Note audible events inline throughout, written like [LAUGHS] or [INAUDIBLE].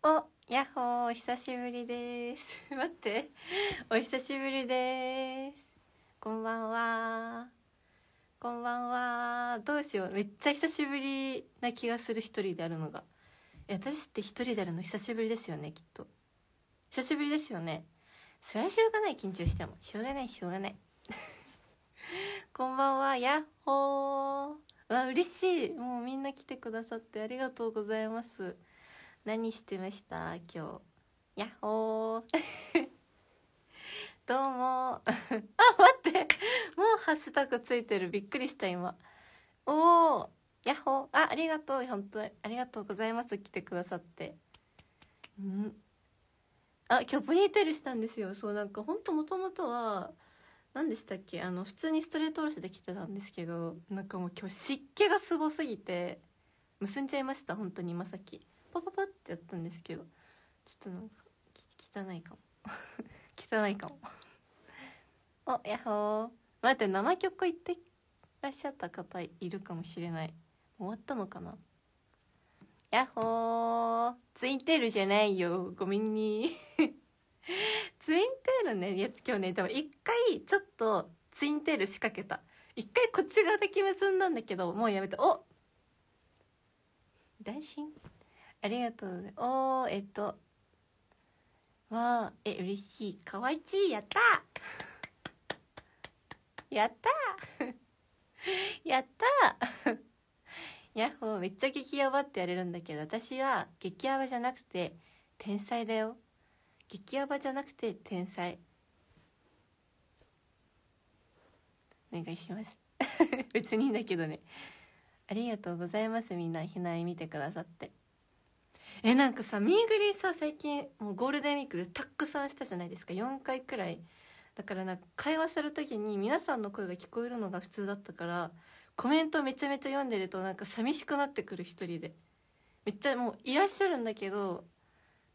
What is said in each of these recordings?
おやっほーお久しぶりです [LAUGHS] 待ってお久しぶりですこんばんはこんばんはどうしようめっちゃ久しぶりな気がする一人であるのが私って一人であるの久しぶりですよねきっと久しぶりですよねそりゃしょうがない緊張してもしょうがないしょうがない [LAUGHS] こんばんはやっほーわ嬉しいもうみんな来てくださってありがとうございます何してました今日やっほー [LAUGHS] どうも [LAUGHS] あ待ってもうハッシュタグついてるびっくりした今おおやっほーあありがとう本当にありがとうございます来てくださってうんあ今日ポニーテールしたんですよそうなんかほんともともとは何でしたっけあの普通にストレートおろしで来てたんですけどなんかもう今日湿気がすごすぎて結んじゃいました本当に今さっきパパパってやったんですけどちょっとなんか汚いかも [LAUGHS] 汚いかもおやっほー待って7曲行ってらっしゃった方いるかもしれない終わったのかなやっほーツインテールじゃないよごめんに [LAUGHS] ツインテールねやつ今日ねでも一回ちょっとツインテール仕掛けた一回こっち側だけ結んだんだけどもうやめてお大臣ありがとうございます。おー、えっと。わー、え、嬉しい。かわいちい。やったーやった [LAUGHS] やったヤッホー、めっちゃ激ヤバってやれるんだけど、私は激ヤバじゃなくて、天才だよ。激ヤバじゃなくて、天才。お願いします。[LAUGHS] 別にいいんだけどね。ありがとうございます。みんな、ひなえ見てくださって。えなんかさミーグリさ最近もうゴールデンウィークでたくさんしたじゃないですか4回くらいだからなんか会話する時に皆さんの声が聞こえるのが普通だったからコメントめちゃめちゃ読んでるとなんか寂しくなってくる一人でめっちゃもういらっしゃるんだけど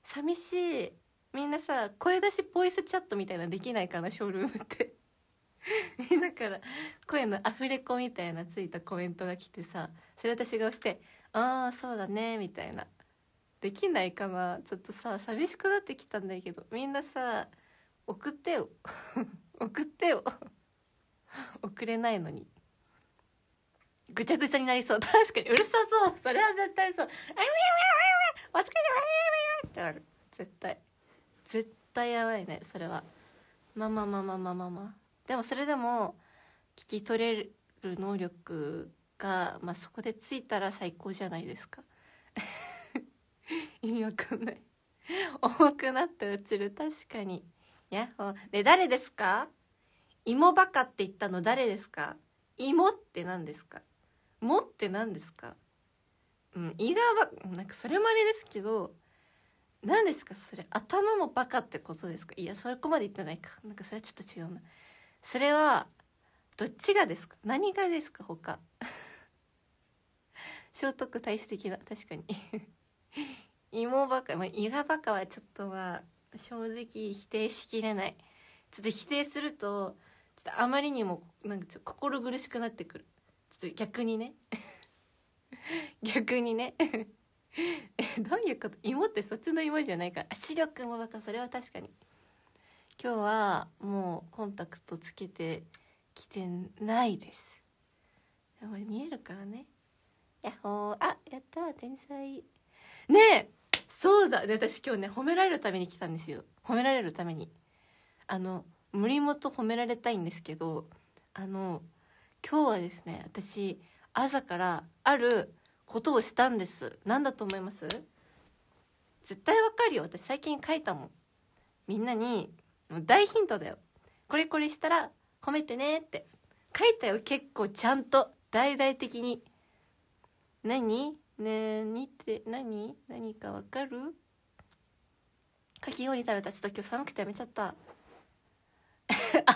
寂しいみんなさ声出しボイスチャットみたいなできないかなショールームってみんなから声のアフレコみたいなついたコメントが来てさそれ私が押して「ああそうだね」みたいなできないかなちょっとさ寂しくなってきたんだけどみんなさ送ってよ [LAUGHS] 送ってよ [LAUGHS] 送れないのにぐちゃぐちゃになりそう確かにうるさそうそれは絶対そうあれってなる絶対絶対やばいねそれはまあまあまあまあまあまあまあでもそれでも聞き取れる能力が、まあ、そこでついたら最高じゃないですか [LAUGHS] 意味わかんない重くなって落ちる確かにヤッホーで誰ですか芋バカって言ったの誰ですか芋って何ですかもって何ですかうん胃がなんかそれもあれですけど何ですかそれ頭もバカってことですかいやそこまで言ってないかなんかそれはちょっと違うなそれはどっちがですか何がですか他 [LAUGHS] 聖徳太子的な確かに芋バカ、まあ、イガバカはちょっとは正直否定しきれないちょっと否定するとちょっとあまりにもなんかちょ心苦しくなってくるちょっと逆にね [LAUGHS] 逆にね [LAUGHS] どういうこと芋ってそっちの芋じゃないから視力もバカそれは確かに今日はもうコンタクトつけてきてないですお前見えるからねやっほーあやった天才ねえそうだで私今日ね褒められるために来たんですよ褒められるためにあの森本褒められたいんですけどあの今日はですね私朝からあることをしたんです何だと思います絶対わかるよ私最近書いたもんみんなにもう大ヒントだよこれこれしたら褒めてねって書いたよ結構ちゃんと大々的に何ねえにって何何かわかるかき氷食べたちょっと今日寒くてやめちゃった [LAUGHS]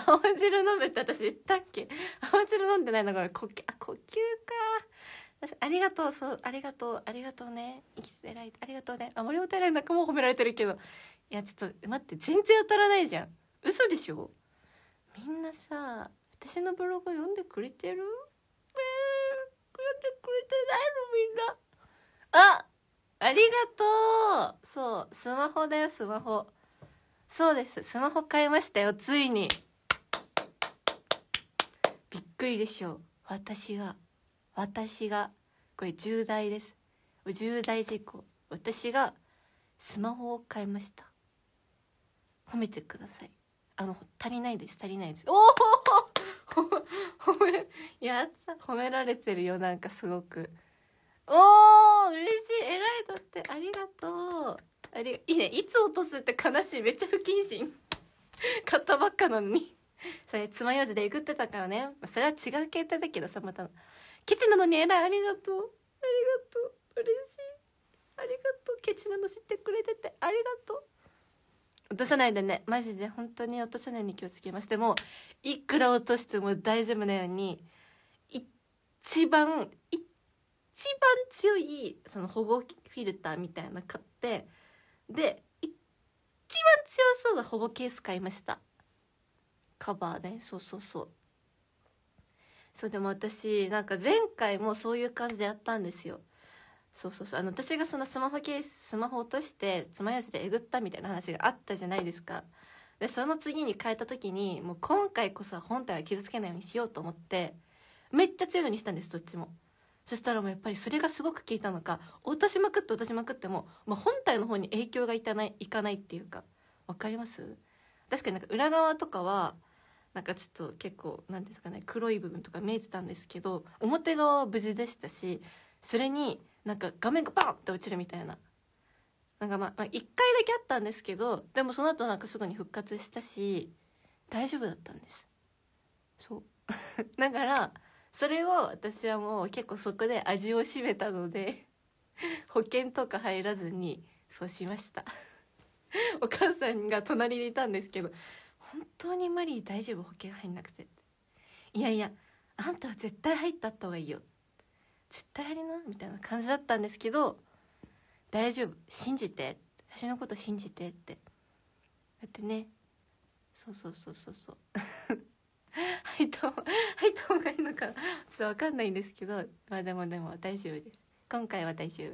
青汁飲むって私言ったっけ青汁飲んでないのが呼吸あ呼吸かありがとうそうありがとうありがとうね生きてらいありがとうねあ森本偉い仲間褒められてるけどいやちょっと待って全然当たらないじゃん嘘でしょみんなさ私のブログ読んでくれてる、えー、読んでくれてないのみんなあありがとうそう、スマホだよ、スマホ。そうです、スマホ買いましたよ、ついに。びっくりでしょう。私が、私が、これ重大です。重大事故。私が、スマホを買いました。褒めてください。あの、足りないです、足りないです。おお褒め、や、褒められてるよ、なんかすごく。おお嬉しい偉いだってありがとうありいいねいつ落とすって悲しいめっちゃ不謹慎 [LAUGHS] 買ったばっかなのにそれ爪楊枝でえぐってたからねそれは違う携帯だけどさまたケチなのに偉いありがとうありがとう嬉しいありがとうケチなの知ってくれててありがとう落とさないでねマジで本当に落とさないように気をつけますでもいくら落としても大丈夫なように一番一番強いその保護フィルターみたいな買ってで一番強そうな保護ケース買いましたカバーねそうそうそうそうでも私なんか前回もそういう感じでやったんですよそうそうそうあの私がそのスマホケーススマホ落として爪楊枝でえぐったみたいな話があったじゃないですかでその次に変えた時にもう今回こそは本体は傷つけないようにしようと思ってめっちゃ強いのにしたんですどっちもそしたらもうやっぱりそれがすごく効いたのか落としまくって落としまくっても、まあ、本体の方に影響がいかないいかないっていうか分かります確かになんか裏側とかはなんかちょっと結構何ですかね黒い部分とか見えてたんですけど表側は無事でしたしそれになんか画面がバンって落ちるみたいななんかまあ、まあ、1回だけあったんですけどでもその後なんかすぐに復活したし大丈夫だったんですそう [LAUGHS] だからそれを私はもう結構そこで味を占めたので保険とか入らずにそうしましたお母さんが隣にいたんですけど「本当にマリー大丈夫保険入んなくて」いやいやあんたは絶対入った方がいいよ」絶対入りなみたいな感じだったんですけど「大丈夫信じて私のこと信じて」ってだってねそうそうそうそうそう入った方入った方がいいのかちょっとわかんないんですけどまあでもでも大丈夫です今回は大丈夫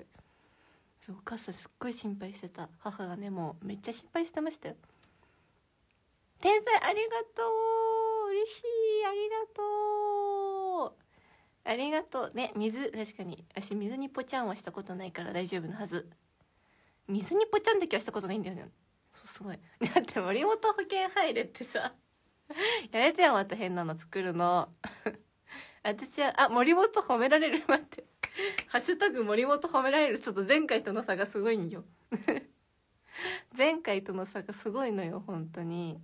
そうお母さんすっごい心配してた母がねもうめっちゃ心配してましたよ天才ありがとう嬉しいありがとうありがとうね水確かに私水にぽちゃんはしたことないから大丈夫なはず水にぽちゃんだけはしたことないんだよねそうすごいだって森本保険入れってさ [LAUGHS] やめてよ、また変なの作るの。[LAUGHS] 私は、あ、森本褒められる。待って。ハッシュタグ森本褒められる。ちょっと前回との差がすごいんよ。[LAUGHS] 前回との差がすごいのよ、本当に。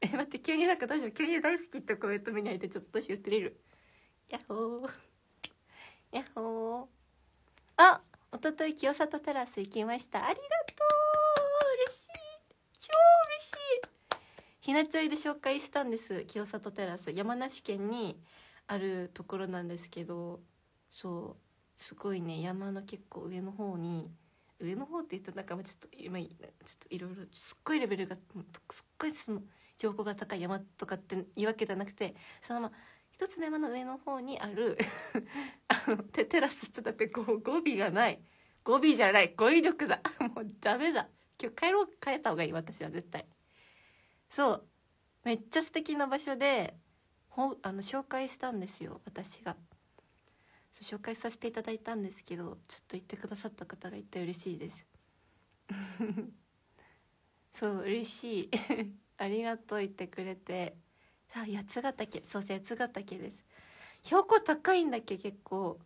え、待って、急になんかどうしよう。急に大好きってコメント見に入って、ちょっとどうしようってれる。やっほー。やっほー。あおととい清里テラス行きました。ありがとう嬉しい超嬉しいひなちょいで紹介したんです清里テラス山梨県にあるところなんですけどそうすごいね山の結構上の方に上の方って言ったなんかちょっと今ちょっといろいろすっごいレベルがすっごいその標高が高い山とかっていうわけじゃなくてそのまま一つの山の上の方にある [LAUGHS] あのテテラスちょっとだって語尾がない語尾じゃない語彙力だもうダメだ今日帰ろう帰った方がいい私は絶対。そうめっちゃ素敵な場所でほあの紹介したんですよ私が紹介させていただいたんですけどちょっと行ってくださった方がいて嬉しいです [LAUGHS] そう嬉しい [LAUGHS] ありがとう言ってくれてさあ八ヶ岳そう八ヶ岳です標高高いんだっけ結構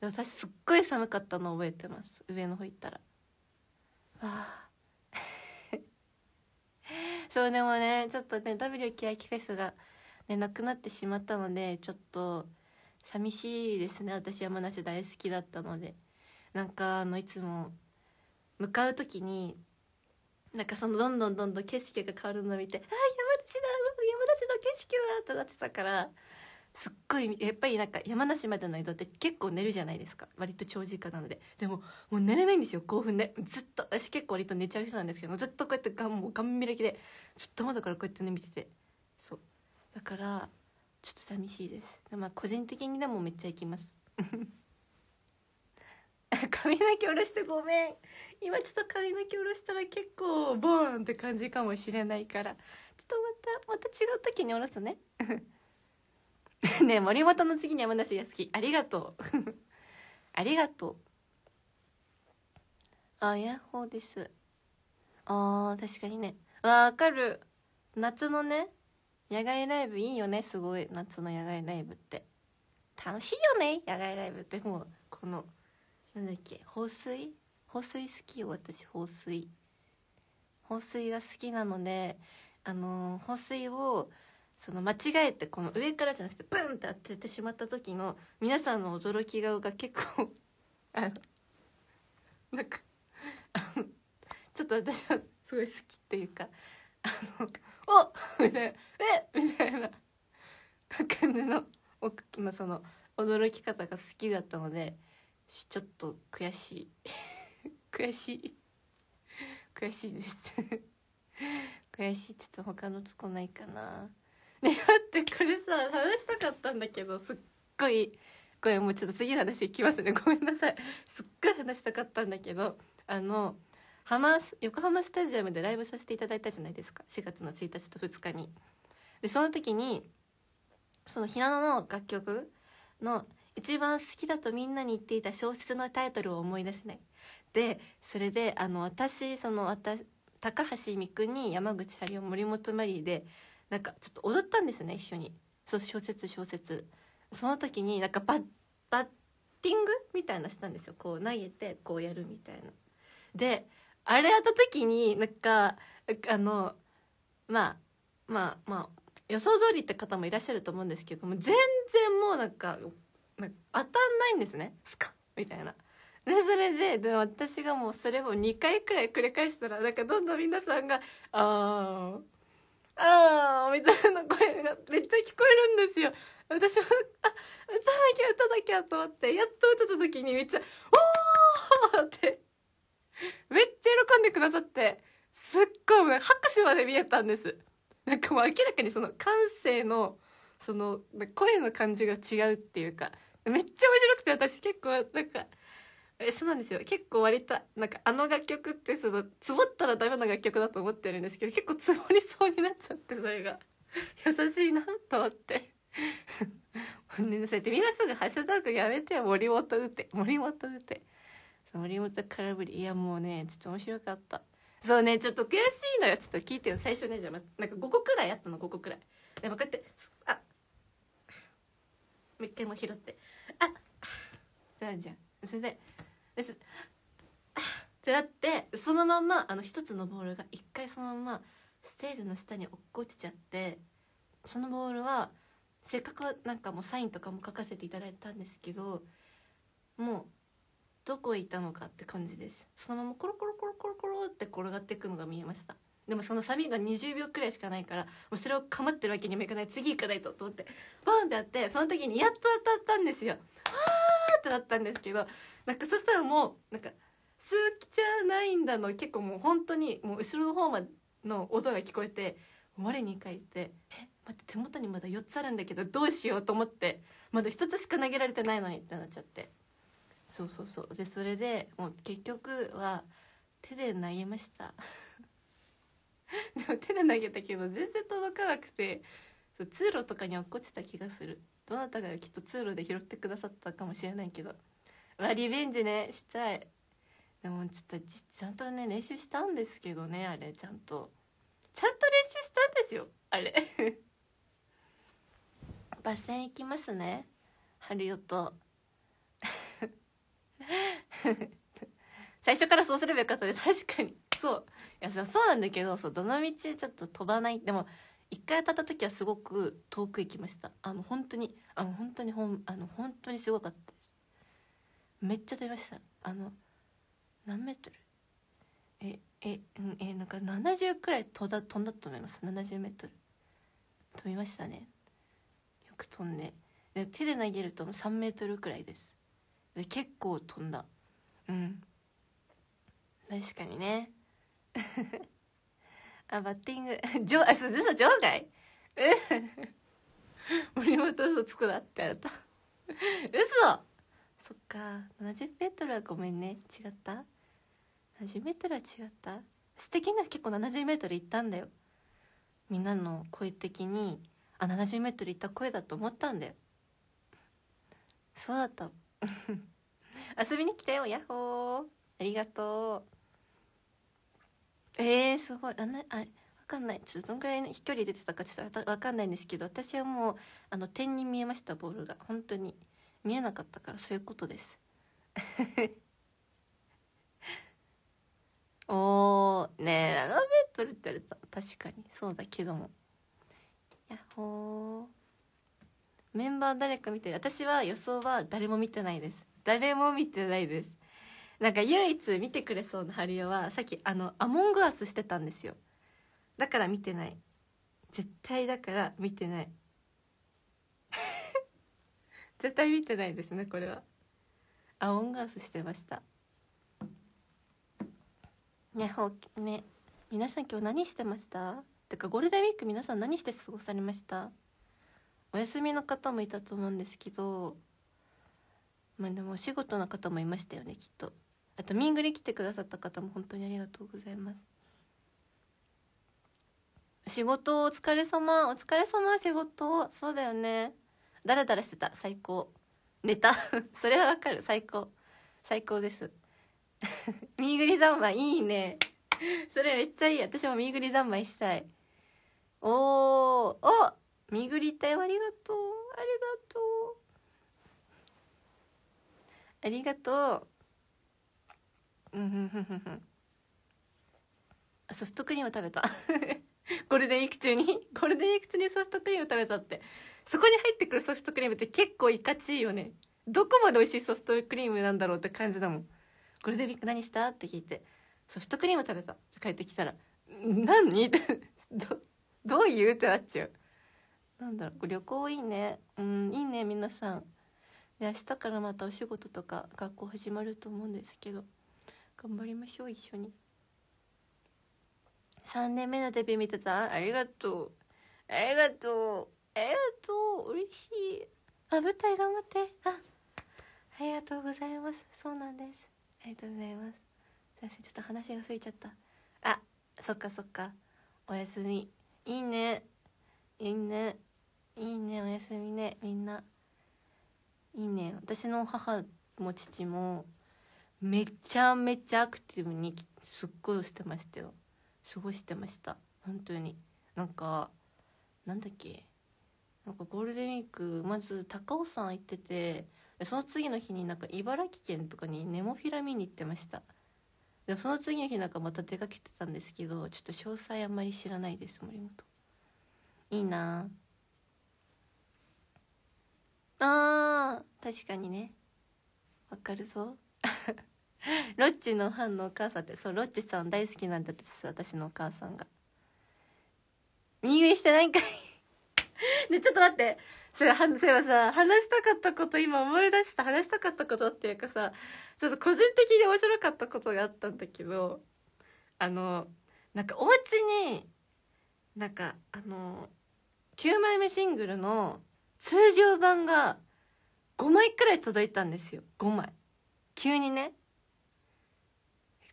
私すっごい寒かったの覚えてます上の方行ったらわあそうでもねちょっとね W きやキフェスが、ね、なくなってしまったのでちょっと寂しいですね私山梨大好きだったのでなんかあのいつも向かう時になんかそのどんどんどんどん景色が変わるのを見て「あ山梨だ山梨の景色だ!」となってたからすっごいやっぱりなんか山梨までの移動って結構寝るじゃないですか割と長時間なのででももう寝れないんですよ興奮でずっと私結構割と寝ちゃう人なんですけどずっとこうやってがもうガン開きでずっと窓からこうやってね見ててそうだからちょっと寂しいですまあ個人的にでもめっちゃ行きます [LAUGHS] 髪の毛下ろしてごめん今ちょっと髪の毛下ろしたら結構ボーンって感じかもしれないからちょっとまたまた違う時に下ろすね [LAUGHS] [LAUGHS] ね森本の次に山梨が好きありがとう [LAUGHS] ありがとうあヤッホーですああ、確かにねわかる夏のね野外ライブいいよねすごい夏の野外ライブって楽しいよね野外ライブってもうこのなんだっけ放水放水好きよ私放水放水が好きなのであのー、放水をその間違えてこの上からじゃなくてブンって当ててしまった時の皆さんの驚き顔が結構 [LAUGHS] あのなんかちょっと私はすごい好きっていうかあの「おみたいな「えみたいな感じののその驚き方が好きだったのでちょっと悔しい [LAUGHS] 悔しい悔しいです [LAUGHS] 悔しいちょっと他のとこないかなねだってこれさ話したかったんだけどすっごいこれもうちょっと次の話いきますねごめんなさいすっごい話したかったんだけどあの浜横浜スタジアムでライブさせていただいたじゃないですか4月の1日と2日に。でその時にその平野の楽曲の一番好きだとみんなに言っていた小説のタイトルを思い出せない。でそれであの私その私高橋美久に山口春夫森本マリーでなんかちょっと踊ったんですね一緒にそう小説小説その時になんかバッバッティングみたいなしたんですよこう投げてこうやるみたいなであれやった時になんかあのまあまあまあ予想通りって方もいらっしゃると思うんですけども全然もうなんか当たんないんですねスカッみたいな。でそれでで私がもうそれを2回くらい繰り返したらなんかどんどん皆さんが「ああ」あーみたいな声がめっちゃ聞こえるんですよ。私は、あ、歌なきゃ歌なきゃと思って、やっと歌った時にめっちゃ、おーって、めっちゃ喜んでくださって、すっごい拍手まで見えたんです。なんかもう明らかにその感性の、その、声の感じが違うっていうか、めっちゃ面白くて私結構なんか、えそうなんですよ結構割となんかあの楽曲ってその積もったらダメな楽曲だと思ってるんですけど結構積もりそうになっちゃってそれが [LAUGHS] 優しいなと思って [LAUGHS] ごめんなさいってみんなすぐ「ハッシュタグやめて森本打て森本打て」森本空振りいやもうねちょっと面白かったそうねちょっと悔しいのよちょっと聞いてよ最初ねじゃあなんか5個くらいあったの5個くらいでもこうやってあっう回も拾ってあじゃあじゃあそれでですってなってそのまんまあの一つのボールが一回そのままステージの下に落っこちちゃってそのボールはせっかくなんかもうサインとかも書かせていただいたんですけどもうどこ行ったのかって感じですそのままコロコロコロコロコロって転がっていくのが見えましたでもそのサビが20秒くらいしかないからもうそれを構ってるわけにもいかない次行かないとと思ってバンってやってその時にやっと当たったんですよだったんですけどなんかそしたらもうなんか「数奇じゃないんだの」結構もう本当にもう後ろの方までの音が聞こえて我に返って「え待って手元にまだ4つあるんだけどどうしよう」と思ってまだ1つしか投げられてないのにってなっちゃってそうそうそうでそれでもう結局は手で投げましたでも手で投げたけど全然届かなくてそ通路とかに落っこちた気がするどなたがきっと通路で拾ってくださったかもしれないけどあリベンジねしたいでもちょっとちゃんとね練習したんですけどねあれちゃんとちゃんと練習したんですよあれ [LAUGHS] バス戦行きますね春よと最初からそうすればよかったで確かにそういやそうなんだけどそうどの道ちょっと飛ばないでも一回当たった時はすごく遠く行きましたあの本当にあの本当にほんあの本当にすごかったですめっちゃ飛びましたあの何メートルえええなんか70くらい飛んだ飛んだと思います70メートル飛びましたねよく飛んでで手で投げると3メートルくらいですで結構飛んだうん確かにねあ、バッティング、場、[LAUGHS] あ、そう、嘘、場外え [LAUGHS] 森本嘘つくなって言った。[LAUGHS] 嘘そっか、70メートルはごめんね。違った70メートルは違った素敵な結構70メートル行ったんだよ。みんなの声的に、あ、70メートル行った声だと思ったんだよ。そうだった。遊びに来たよ、ヤッホー。ありがとう。えー、すごいあなあ分かんないちょっとどのくらいの飛距離出てたかちょっと分かんないんですけど私はもうあの点に見えましたボールが本当に見えなかったからそういうことです [LAUGHS] おーねえ7メートルって言われた確かにそうだけどもやっほーメンバー誰か見てる私は予想は誰も見てないです誰も見てないですなんか唯一見てくれそうなハリオはさっきあのアモングアスしてたんですよだから見てない絶対だから見てない [LAUGHS] 絶対見てないですねこれはアモングアスしてましたねほうね皆さん今日何してましたてかゴールデンウィーク皆さん何して過ごされましたお休みの方もいたと思うんですけどまあでもお仕事の方もいましたよねきっとあとミングに来てくださった方も本当にありがとうございます仕事お疲れ様お疲れ様仕事そうだよねだらだらしてた最高寝た [LAUGHS] それはわかる最高最高です [LAUGHS] ミーグリ三昧いいねそれめっちゃいい私もミーグリ三昧したいおーおミーグリ隊ありがとうありがとうありがとううんうんうんうんソフトクリーム食べた [LAUGHS] ゴールデンウィーク中に [LAUGHS] ゴールデンウィーク中にソフトクリーム食べたってそこに入ってくるソフトクリームって結構いかちいよねどこまで美味しいソフトクリームなんだろうって感じだもんゴールデンウィーク何したって聞いてソフトクリーム食べたって帰ってきたら何って [LAUGHS] どどう言うってなっちゃうなんだろう旅行いいねうんいいね皆さんで明日からまたお仕事とか学校始まると思うんですけど頑張りましょう一緒に3年目のデビュー見てたありがとうありがとうありがとう嬉しいあ舞台頑張ってあありがとうございますそうなんですありがとうございますすいませんちょっと話が過ぎちゃったあそっかそっかおやすみいいねいいねいいねおやすみねみんないいね私の母も父もめちゃめちゃアクティブにすっごいしてましたよ過ごしてました本当になんかなんだっけなんかゴールデンウィークまず高尾山行っててその次の日になんか茨城県とかにネモフィラ見に行ってましたでその次の日なんかまた出かけてたんですけどちょっと詳細あんまり知らないです森本いいなああ確かにねわかるぞ [LAUGHS] ロッチのファンのお母さんってそうロッチさん大好きなんだって私のお母さんが右上してないんかいねちょっと待ってそれはそういえばさ話したかったこと今思い出した話したかったことっていうかさちょっと個人的に面白かったことがあったんだけどあのなんかお家になんかあの9枚目シングルの通常版が5枚くらい届いたんですよ5枚急にね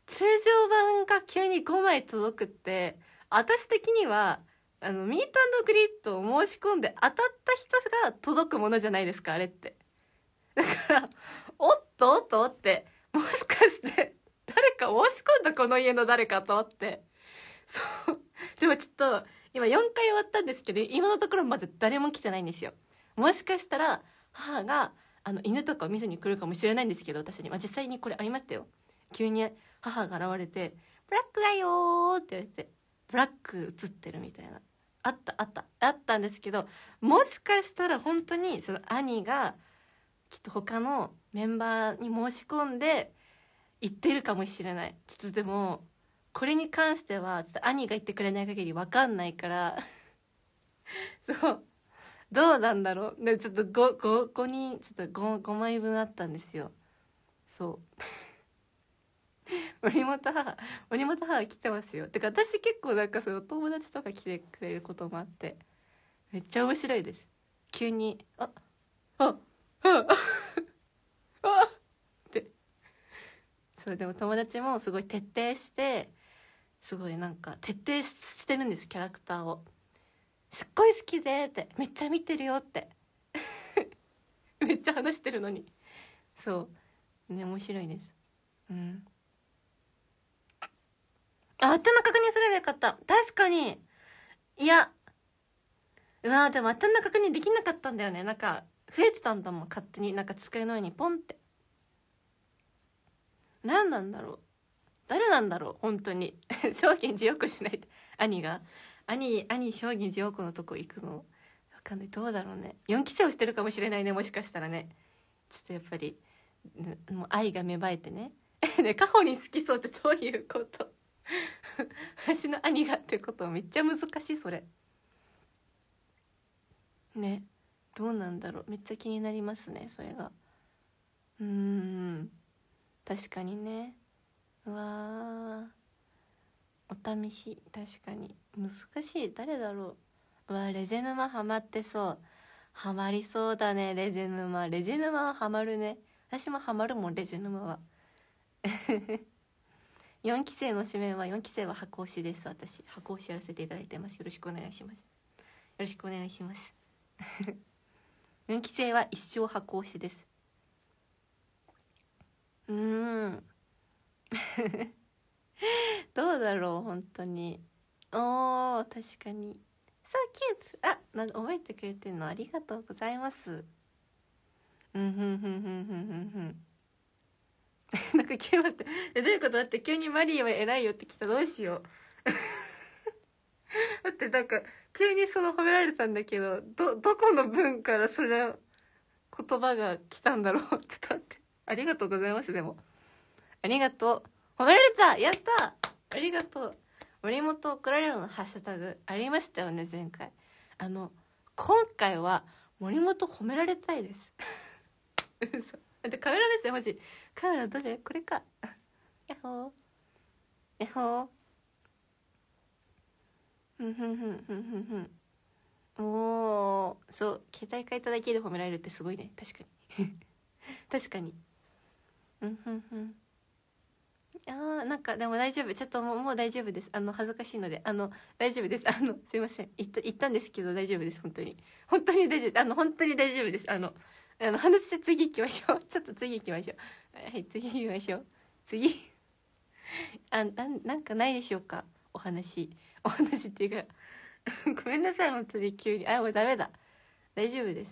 通常版が急に5枚届くって、私的には、あの、ミートグリッドを申し込んで当たった人が届くものじゃないですか、あれって。だから、おっとおっとって、もしかして、誰か申し込んだこの家の誰かと思って。そう。でもちょっと、今4回終わったんですけど、今のところまだ誰も来てないんですよ。もしかしたら、母が、あの、犬とかを見せに来るかもしれないんですけど、私に。まあ、実際にこれありましたよ。急に母が現れて「ブラックだよ」って言われてブラック映ってるみたいなあったあったあったんですけどもしかしたら本当にその兄がきっと他のメンバーに申し込んで行ってるかもしれないちょっとでもこれに関してはちょっと兄が言ってくれない限り分かんないから [LAUGHS] そうどうなんだろうでちょっと 5, 5, 5人ちょっと 5, 5枚分あったんですよそう [LAUGHS] 森本母森本母来てますよてか私結構なんかその友達とか来てくれることもあってめっちゃ面白いです急に「ああああっ!」ってそうでも友達もすごい徹底してすごいなんか徹底してるんですキャラクターをすっごい好きでってめっちゃ見てるよって [LAUGHS] めっちゃ話してるのにそうね面白いですうんあ、あて確認すればよかった。確かに。いや。うわでもあてな確認できなかったんだよね。なんか、増えてたんだもん、勝手に。なんか机の上にポンって。何なんだろう。誰なんだろう、本当に。正銀寺陽子しないで。兄が。兄、兄、正銀寺陽子のとこ行くの。わかんない。どうだろうね。4期生をしてるかもしれないね、もしかしたらね。ちょっとやっぱり、もう愛が芽生えてね。[LAUGHS] ね、カホに好きそうってどういうこと私 [LAUGHS] の兄がってことめっちゃ難しいそれねどうなんだろうめっちゃ気になりますねそれがうーん確かにねうわお試し確かに難しい誰だろううわレジェマハマってそうハマりそうだねレジェヌマレジェヌマはハマるね私もハマるもんレジェヌマは4期生の紙面は4期生は箱推しです私箱推しやらせていただいてますよろしくお願いしますよろしくお願いします4 [LAUGHS] 期生は一生箱推しですうーん [LAUGHS] どうだろう本当におー確かにそう、キュートあなんか覚えてくれてるのありがとうございますうんふんふんふんふんふんふん [LAUGHS] なんか急待ってえどういうことだって急にマリーは偉いよって来たどうしようだ [LAUGHS] ってなんか急にその褒められたんだけどどどこの文からそれ言葉が来たんだろうっと待ってありがとうございますでもありがとう褒められたやったありがとう森本怒られるのハッシュタグありましたよね前回あの今回は森本褒められたいです [LAUGHS] 嘘待って、カメラ目線欲しい。カメラどれこれか。やっほー。やっほー。ふんふんふんふんふんふん。おー。そう、携帯変えただけで褒められるってすごいね。確かに。[LAUGHS] 確かに。うんふんふん。あなんかでも大丈夫ちょっともうもう大丈夫ですあの恥ずかしいのであの大丈夫ですあのすいません言った言ったんですけど大丈夫です本当に本当に大丈夫あの本当に大丈夫ですあのあの話次行きましょう [LAUGHS] ちょっと次行きましょうはい次行きましょう次 [LAUGHS] あなんなんかないでしょうかお話お話っていうか [LAUGHS] ごめんなさい本当に急にあもうダメだ大丈夫です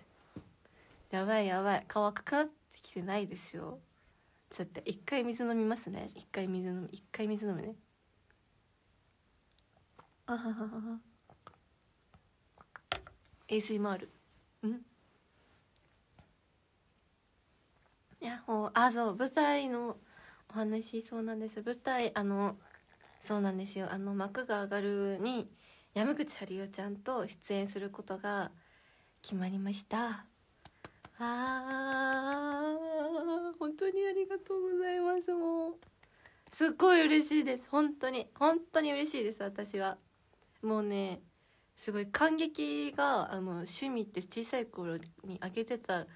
やばいやばい乾くかってきてないですよちょっと一回水飲みますね一回水飲む一回水飲むねあはははは ASMR うんいやもうあそう舞台のお話そうなんです舞台あのそうなんですよあの幕が上がるに山口春代ちゃんと出演することが決まりましたあー本当にありがとうございますもうすっごい嬉しいです本当に本当に嬉しいです私はもうねすごい感激があの趣味って小さい頃にあげてた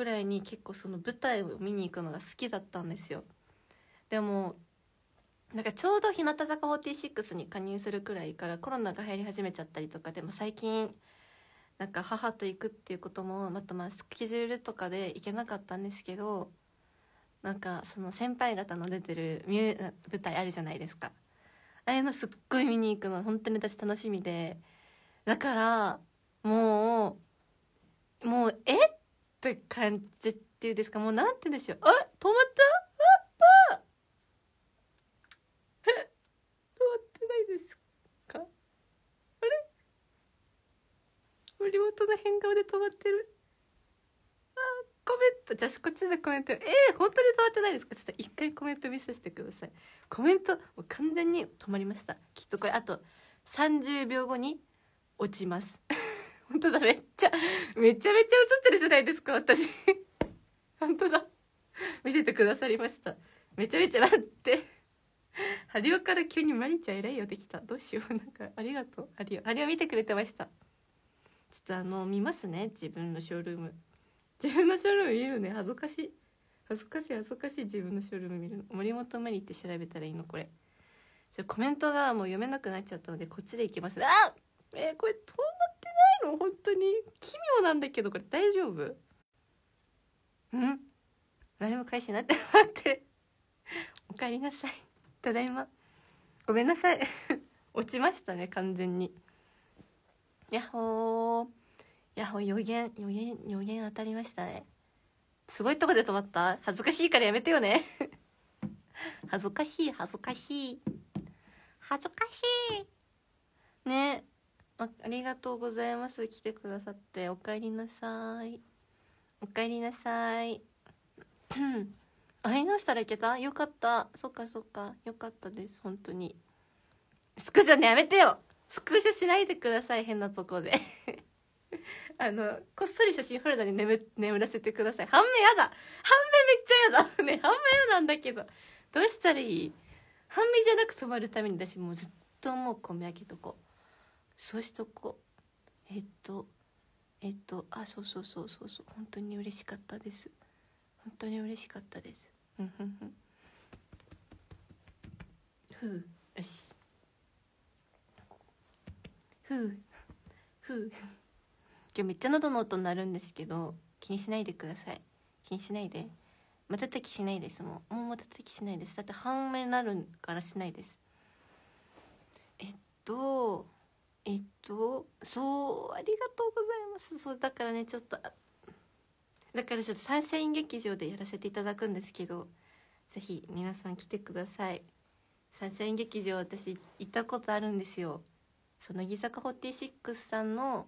くらいに結構その舞台を見に行くのが好きだったんですよでもなんかちょうど日向坂46に加入するくらいからコロナが流行り始めちゃったりとかでも最近なんか母と行くっていうこともまたまあスケジュールとかで行けなかったんですけどなんかその先輩方の出てるミュ舞台あるじゃないですかあれのすっごい見に行くの本当に私楽しみでだからもうもうえっって感じっていうですかもうなんて言うんでしょうあ止まったああえ止まってないですかあれ森本の変顔で止まってるあコメントじゃあこっちでコメントえー、本当に止まってないですかちょっと一回コメント見させてくださいコメントもう完全に止まりましたきっとこれあと30秒後に落ちます本当だ、めっちゃ、めちゃめちゃ映ってるじゃないですか、私。本当だ。見せてくださりました。めちゃめちゃ待って。ハリオから急にマリちゃん偉いよできた。どうしよう。なんか、ありがとう。ハリオ。ハリオ見てくれてました。ちょっとあの、見ますね。自分のショールーム。自分のショールーム見るね。恥ずかしい。恥ずかしい、恥ずかしい。自分のショールーム見るの。森本マリって調べたらいいのこれ。ちょコメントがもう読めなくなっちゃったので、こっちでいきます。あえー、これ、トの本当に奇妙なんだけどこれ大丈夫うんライブ開始になって待っておかえりなさいただいまごめんなさい落ちましたね完全にやっほーやっほー予言予言予言当たりましたねすごいとこで止まった恥ずかしいからやめてよね恥ずかしい恥ずかしい恥ずかしいねあありがとうございます。来てくださって。おかえりなさい。おかえりなさい。会い直したらいけたよかった。そっかそっか。よかったです。本当に。スクショね、やめてよスクショしないでください。変なとこで。[LAUGHS] あの、こっそり写真フォルダに眠眠らせてください。半目やだ半目めっちゃやだ [LAUGHS] ね、半目やなんだけど。どうしたらいい半目じゃなく染まるために私もうずっともうこみ上げとこう。そうしとこうえっとえっとあそうそうそうそうそう本当に嬉しかったです本当に嬉しかったですんふんふんふうよしふうふう今日めっちゃ喉の音になるんですけど気にしないでください気にしないでまたたきしないですもうもうまたたきしないですだって半目になるからしないですえっとえっとそうありがとうございますそうだからねちょっとだからちょっとサンシャイン劇場でやらせていただくんですけど是非皆さん来てくださいサンシャイン劇場私行ったことあるんですよその乃木坂46さんの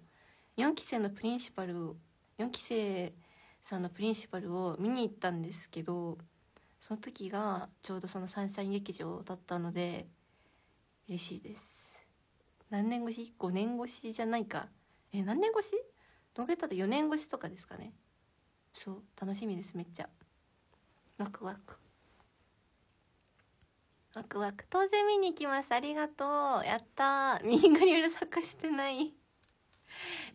4期生のプリンシパルを4期生さんのプリンシパルを見に行ったんですけどその時がちょうどそのサンシャイン劇場だったので嬉しいです何年越し ?5 年越しじゃないか。え、何年越しロケたと4年越しとかですかね。そう、楽しみです、めっちゃ。ワクワク。ワクワク。当然見に行きます。ありがとう。やったー。ミーグリうるさくしてない。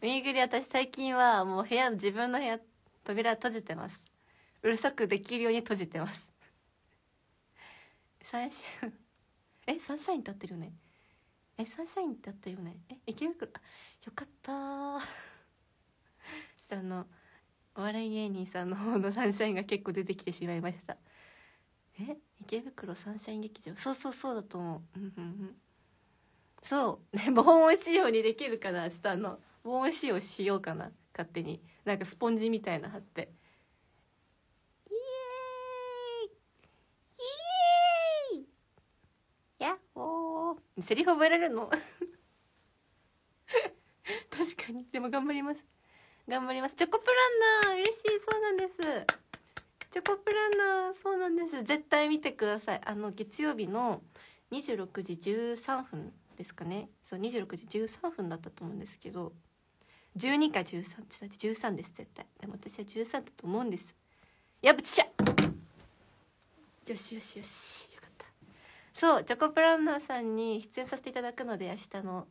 ミーグリ私最近はもう部屋、自分の部屋、扉閉じてます。うるさくできるように閉じてます。サンシャイン。え、サンシャイン立ってるよね。えサンシャインってあったよねえ池袋あよかったそし [LAUGHS] あのお笑い芸人さんの方の [LAUGHS] サンシャインが結構出てきてしまいましたえ池袋サンシャイン劇場そうそうそうだと思ううんうんうんそうね [LAUGHS] 防音仕様にできるかなちょっとあの防音仕様しようかな勝手になんかスポンジみたいな貼ってセリフ覚えられるの [LAUGHS] 確かにでも頑張ります頑張りますチョコプランナー嬉しいそうなんですチョコプランナーそうなんです絶対見てくださいあの月曜日の26時13分ですかねそう26時13分だったと思うんですけど12か13ちょっと待って13です絶対でも私は13だと思うんですやぶちしゃよしよしよしそうチョコプランナーさんに出演させていただくので明日の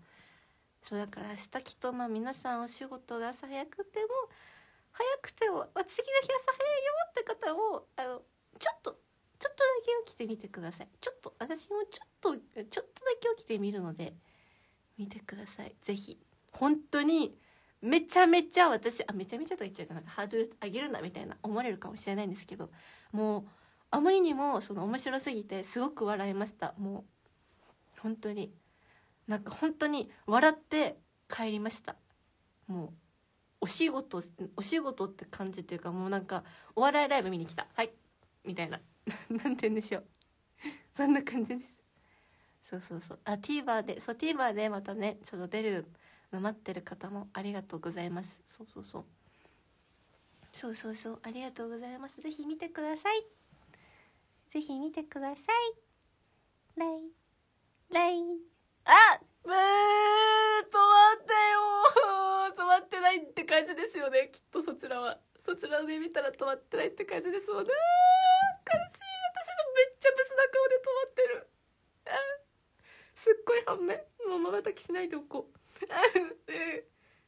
そうだから明日きっとまあ皆さんお仕事が朝早くても早くても、まあ、次の日朝早いよって方もあのちょっとちょっとだけ起きてみてくださいちょっと私もちょっとちょっとだけ起きてみるので見てください是非本当にめちゃめちゃ私あめちゃめちゃと言っちゃうとなんかハードル上げるんだみたいな思われるかもしれないんですけどもうあまりにもその面白すぎてすごく笑いましたもう本当になんか本当に笑って帰りましたもうお仕事お仕事って感じというかもうなんかお笑いライブ見に来たはいみたいな [LAUGHS] なんて言うんでしょうそんな感じですそうそうそうあ TVer でそう TVer でまたねちょっと出るの待ってる方もありがとうございますそうそうそうそうそうそうありがとうございます是非見てくださいぜひ見てください。ライ、ライ、あえー、止まったよ [LAUGHS] 止まってないって感じですよね、きっとそちらは。そちらで見たら止まってないって感じですもんね。悲しい。私のめっちゃブスな顔で止まってる。すっごい反面。もう瞬きしないでおこう。[LAUGHS] ちょっと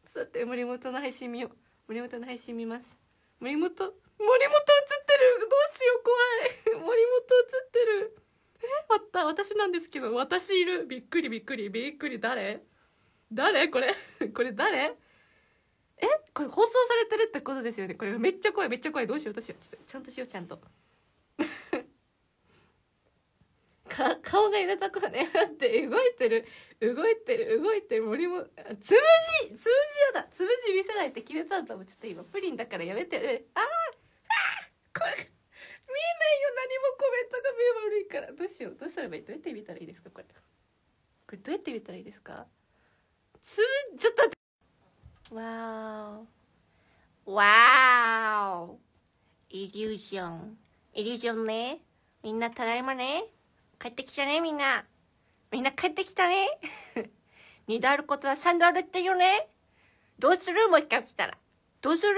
待って、森本の配信見よう。森本の配信見ます。森本森本映ってるどうしよう怖い森本映ってるえまった私なんですけど私いるびっくりびっくりびっくり誰誰これ [LAUGHS] これ誰えこれ放送されてるってことですよねこれめっちゃ怖いめっちゃ怖いどうしようどうしようちょっとちゃんとしようちゃんと [LAUGHS] か顔がいなたくはねだって動いてる動いてる動いてる森もつむじつむじやだつむじ見せないって決めたんだもんちょっと今プリンだからやめてああ怖れ見えないよ何もコメントが目悪いからどうしようどうすればいいどうやって見たらいいですかこれこれどうやって見たらいいですかつちょっとわーおわーおイリュージョンイリュージョンねみんなただいまね帰ってきたねみんなみんな帰ってきたね [LAUGHS] 二度あることは三度あるってよねどうするもう一回来たらどうする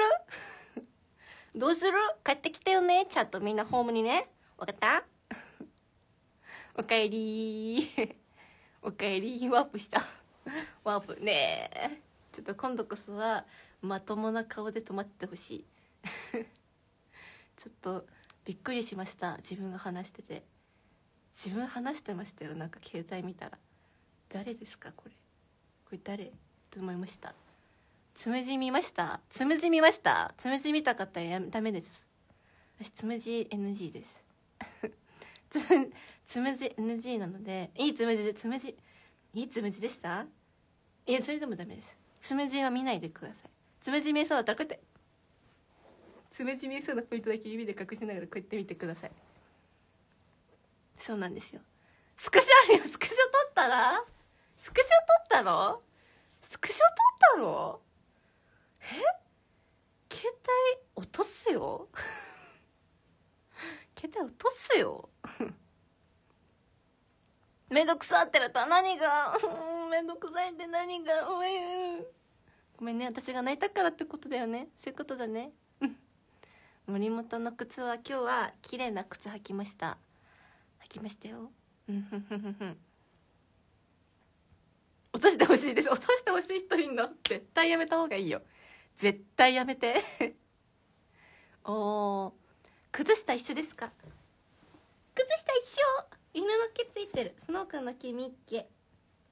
どうする帰ってきてよねちゃんとみんなホームにね分かった [LAUGHS] おかえり [LAUGHS] おかえりワープした [LAUGHS] ワープねえちょっと今度こそはまともな顔で止まってほしいちょっとびっくりしました自分が話してて自分話してましたよなんか携帯見たら誰ですかこれこれ誰と思いましたつむじ見ましたつむじ見ましたつむじ見たかったらやダメです私つ爪地 NG です [LAUGHS] つ爪地 NG なのでいいつむじでつむじいいつむじでしたいやそれでもダメですつむじは見ないでくださいつむじ見えそうだったらこうやってつむじ見えそうなポイントだけ指で隠しながらこうやってみてくださいそうなんですよスクショあるよスクショ撮ったらスクショ撮ったのスクショ撮ったの携帯落とすよ [LAUGHS] 携帯落とすよ [LAUGHS] めんどくさってると何が [LAUGHS] めんどくさいって何がごめんね私が泣いたからってことだよねそういうことだね森本の靴は今日は綺麗な靴履きました履きましたようんんんん落としてほしいです落としてほしい人いんの絶対やめた方がいいよ絶対やめて [LAUGHS] おお崩した一緒ですか崩した一緒犬の毛ついてるスノーくんの毛みっけ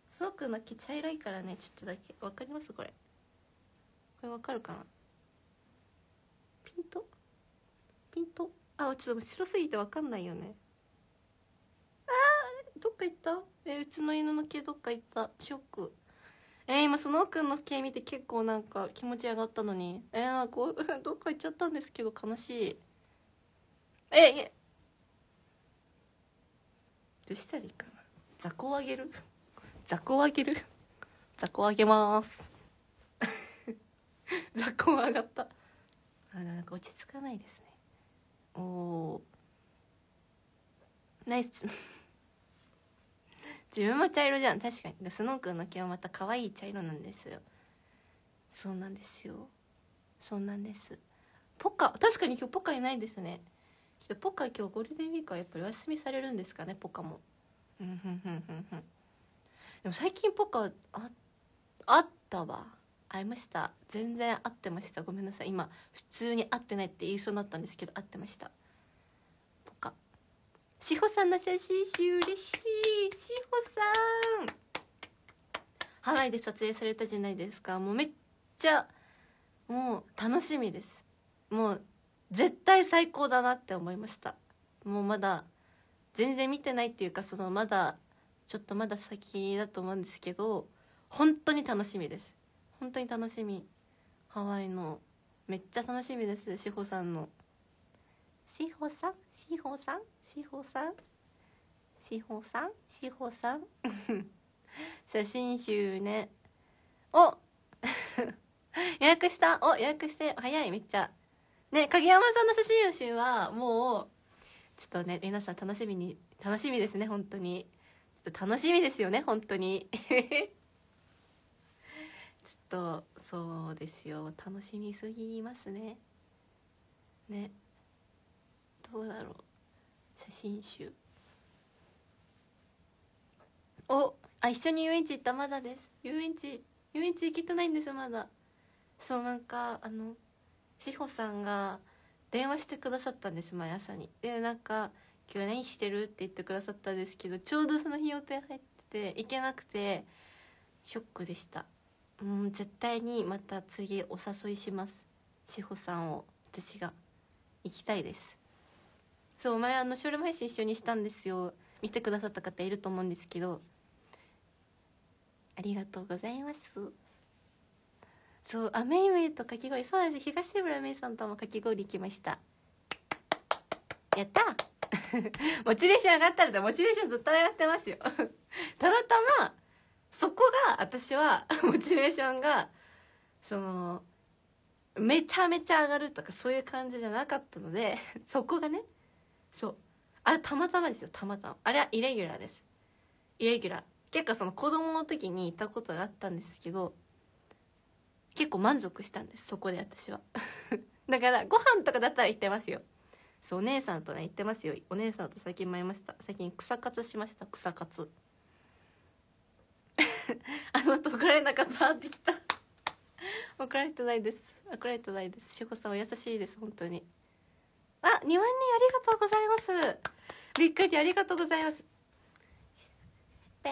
スノーくんの毛茶色いからねちょっとだけわかりますこれこれわかるかなピントピントあちょっと白すぎてわかんないよねあーどっか行ったえうちの犬の毛どっか行ったショックえー、今そのくんの系見て結構なんか気持ち上がったのにえー、こう [LAUGHS] どっか行っちゃったんですけど悲しいえいえどうしたらいいかな雑魚あげる雑魚あげる雑魚あげます [LAUGHS] 雑魚上がったあなんか落ち着かないですねおおナイス自分も茶色じゃん確かにスノー君の毛はまた可愛い茶色なんですよそうなんですよそうなんですポカ確かに今日ポカいないですねちょっとポカ今日ゴールデンウィークはやっぱりお休みされるんですかねポカもうんんんんんでも最近ポカああったわ会いました全然会ってましたごめんなさい今普通に会ってないって言いそうになったんですけど会ってました志保さんの写真集嬉しい志保さんハワイで撮影されたじゃないですかもうめっちゃもう楽しみですもう絶対最高だなって思いましたもうまだ全然見てないっていうかそのまだちょっとまだ先だと思うんですけど本当に楽しみです本当に楽しみハワイのめっちゃ楽しみです志保さんのしほさん、しほさん、しほさん、しほさん、しほさん。写 [LAUGHS] 真集ね。お [LAUGHS] 予約したお予約して早いめっちゃ。ね、影山さんの写真集はもう、ちょっとね、皆さん楽しみに、楽しみですね、本当に。ちょっと楽しみですよね、本当に。[LAUGHS] ちょっと、そうですよ。楽しみすぎますね。ね。どうだろう写真集おあ一緒に遊園地行ったまだです遊園地遊園地行けてないんですまだそうなんかあの志保さんが電話してくださったんです毎朝にでなんか「今日何してる?」って言ってくださったんですけどちょうどその日予定入ってて行けなくてショックでしたうん絶対にまた次お誘いします志保さんを私が行きたいですそう前あのショール配信一緒にしたんですよ見てくださった方いると思うんですけどありがとうございますそうあめいめいとかき氷そうなんです東村めいさんともかき氷行きましたやった [LAUGHS] モチベーション上がったらだモチベーションずっと上がってますよただ [LAUGHS] たまそこが私は [LAUGHS] モチベーションがそのめちゃめちゃ上がるとかそういう感じじゃなかったのでそこがねそうあれたまたまですよたまたまあれはイレギュラーですイレギュラー結構その子供の時に行ったことがあったんですけど結構満足したんですそこで私は [LAUGHS] だからご飯とかだったら行ってますよそうお姉さんとね行ってますよお姉さんと最近参りました最近草活しました草活 [LAUGHS] あの怒られなかったってきた [LAUGHS] 怒られてないです怒られてないですしこさんお優しいです本当にあ、2万人ありがとうございます。びっくりありがとうございます。あ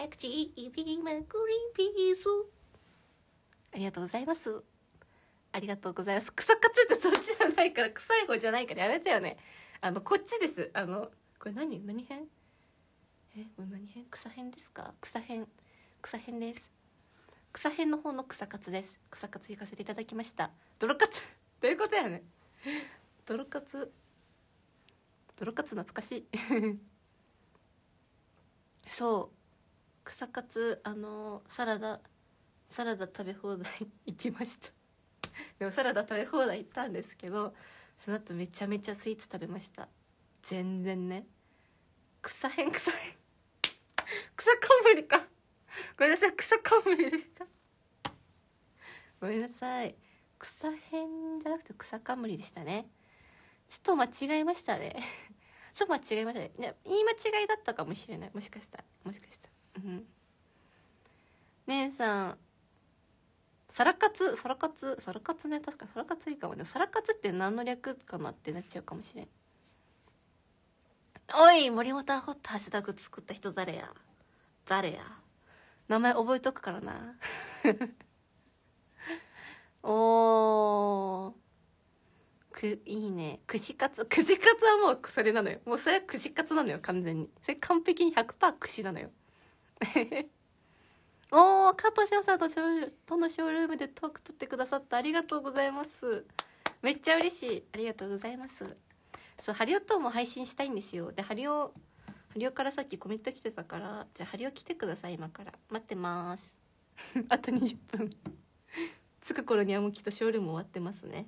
りがとうございます。ありがとうございます。草かつってそっちじゃないから、臭い方じゃないからやめてよね。あの、こっちです。あの、これ何何編え、これ何編草編ですか草編。草編です。草編の方の草つです。草つ行かせていただきました。泥つ。[LAUGHS] どういうことやね泥かつ。泥活懐かしい [LAUGHS] そう草かつ、あのー、サラダサラダ食べ放題 [LAUGHS] 行きましたでもサラダ食べ放題行ったんですけどその後めちゃめちゃスイーツ食べました全然ね草へん草へん草りかごめんなさい草かりでしたごめんなさい草へんじゃなくて草かりでしたねちょっと間違えましたね [LAUGHS] ちょっと間違えましたね言い間違いだったかもしれないもしかしたらもしかしたらうん姉さんサラカツサラカツサラカツね確かサラカツいいかもねサラカツって何の略かなってなっちゃうかもしれんおい森本アホってハッシュタグ作った人誰や誰や名前覚えとくからな [LAUGHS] おーくいいね串カツ串カツはもうそれなのよもうそれは串カツなのよ完全にそれ完璧に100%串なのよ [LAUGHS] おー加藤翔さんととのショールームでトーク撮ってくださってありがとうございますめっちゃ嬉しいありがとうございますそうハリオとも配信したいんですよでハリオハリオからさっきコメント来てたからじゃあハリオ来てください今から待ってます [LAUGHS] あと20分着く頃にはもうきっとショールーム終わってますね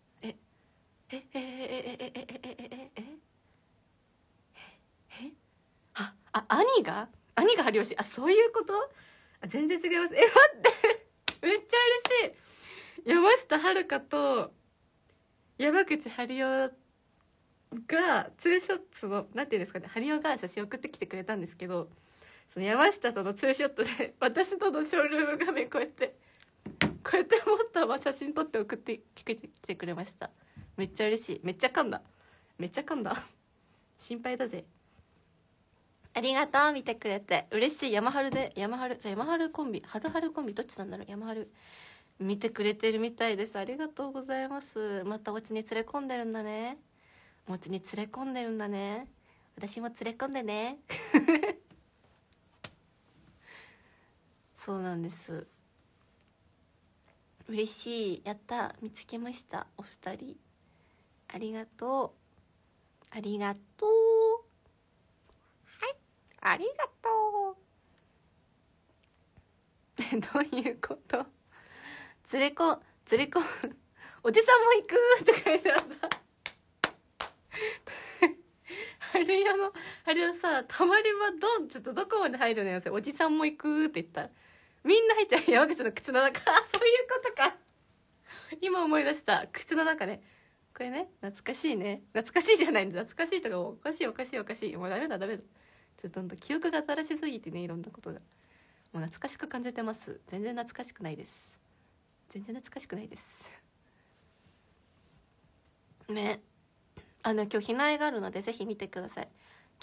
えええええええええああ兄が兄が有吉あそういうこと全然違いますえ待ってめっちゃ嬉しい山下遥と山口春夫がツーショットのなんていうんですかね春夫が写真送ってきてくれたんですけどその山下とのツーショットで私とのショールーム画面こうやってこうやって持ったまま写真撮って送ってきてくれました。めっちゃ嬉しいめっちゃ噛んだめっちゃ噛んだ [LAUGHS] 心配だぜありがとう見てくれて嬉しい山春で山春じゃ山春コンビ春春コンビどっちなんだろう山春見てくれてるみたいですありがとうございますまたお家に連れ込んでるんだねお家に連れ込んでるんだね私も連れ込んでね [LAUGHS] そうなんです嬉しいやった見つけましたお二人ありがとう。ありがとう。はい、ありがとう。[LAUGHS] どういうこと連れ子、連れ子、おじさんも行くって書いてあった。春夜の、春夜さ、たまり場ドン、ちょっとどこまで入るのよ、おじさんも行くって言ったら。みんな入っちゃう。山口の口の中。あ、そういうことか。今思い出した。口の中ね。これね、懐かしいね。懐かしいじゃないんだ。懐かしいとかおかしいおかしいおかしい。もうダメだダメだ。ちょっとどんどん記憶が新しすぎてね、いろんなことが。もう懐かしく感じてます。全然懐かしくないです。全然懐かしくないです。ね。あの、今日、ひなえがあるので、ぜひ見てください。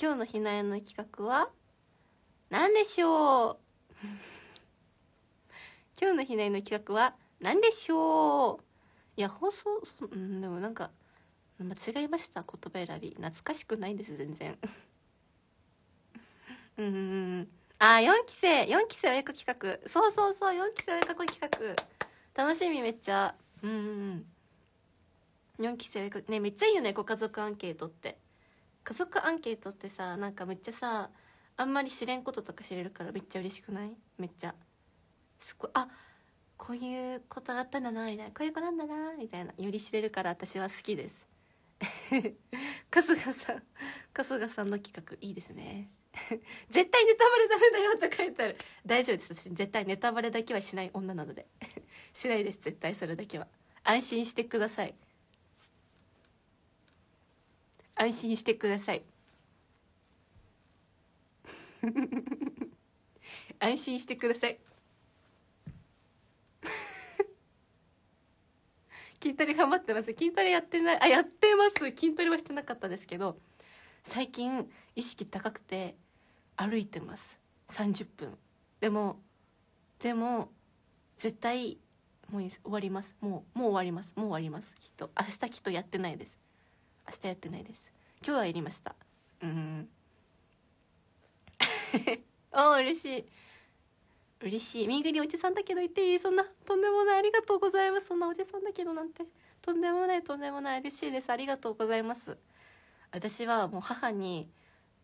今日のひなえの企画は、何でしょう [LAUGHS] 今日のひなえの企画は、何でしょういや放送うんでもなんか間違いました言葉選び懐かしくないんです全然 [LAUGHS] うんあ4期生4期生親子企画そうそうそう4期生親子企画楽しみめっちゃうん4期生親子ねめっちゃいいよねご家族アンケートって家族アンケートってさなんかめっちゃさあんまり知れんこととか知れるからめっちゃ嬉しくないめっちゃすごいあこういうことあったんだなみたいなこういう子なんだなみたいなより知れるから私は好きです [LAUGHS] 春日さん春日さんの企画いいですね [LAUGHS] 絶対ネタバレダメだよって書いてある大丈夫です私絶対ネタバレだけはしない女なので [LAUGHS] しないです絶対それだけは安心してください安心してください安心してください筋トレ頑張ってます筋トレやってないあやってます筋トレはしてなかったですけど最近意識高くて歩いてます30分でもでも絶対もう終わりますもうもう終わりますもう終わりますきっと明日きっとやってないです明日やってないです今日はやりましたうんおう [LAUGHS] 嬉しい嬉しいみんぐりおじさんだけど言っていいそんなとんでもないありがとうございますそんなおじさんだけどなんてとんでもないとんでもない嬉しいですありがとうございます私はもう母に